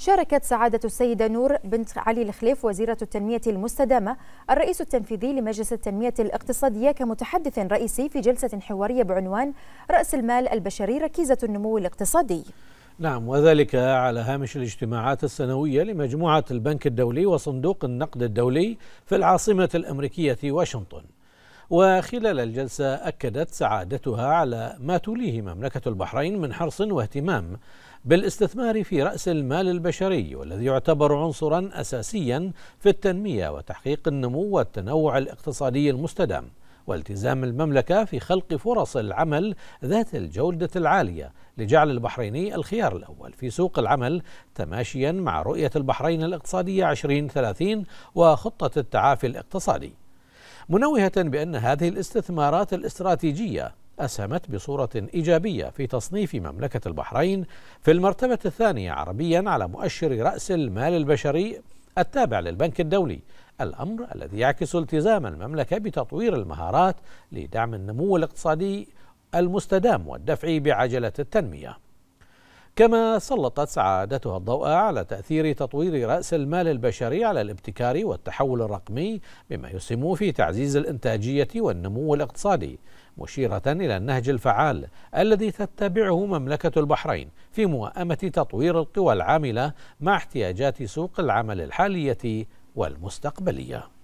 شاركت سعادة السيدة نور بنت علي الخليف وزيرة التنمية المستدامة الرئيس التنفيذي لمجلس التنمية الاقتصادية كمتحدث رئيسي في جلسة حوارية بعنوان رأس المال البشري ركيزة النمو الاقتصادي نعم وذلك على هامش الاجتماعات السنوية لمجموعة البنك الدولي وصندوق النقد الدولي في العاصمة الأمريكية واشنطن وخلال الجلسة أكدت سعادتها على ما توليه مملكة البحرين من حرص واهتمام بالاستثمار في رأس المال البشري والذي يعتبر عنصرا أساسيا في التنمية وتحقيق النمو والتنوع الاقتصادي المستدام والتزام المملكة في خلق فرص العمل ذات الجودة العالية لجعل البحريني الخيار الأول في سوق العمل تماشيا مع رؤية البحرين الاقتصادية 2030 وخطة التعافي الاقتصادي منوهة بأن هذه الاستثمارات الاستراتيجية أسهمت بصورة إيجابية في تصنيف مملكة البحرين في المرتبة الثانية عربيا على مؤشر رأس المال البشري التابع للبنك الدولي الأمر الذي يعكس التزام المملكة بتطوير المهارات لدعم النمو الاقتصادي المستدام والدفع بعجلة التنمية كما سلطت سعادتها الضوء على تأثير تطوير رأس المال البشري على الابتكار والتحول الرقمي بما يسهم في تعزيز الإنتاجية والنمو الاقتصادي مشيرة إلى النهج الفعال الذي تتبعه مملكة البحرين في موائمة تطوير القوى العاملة مع احتياجات سوق العمل الحالية والمستقبلية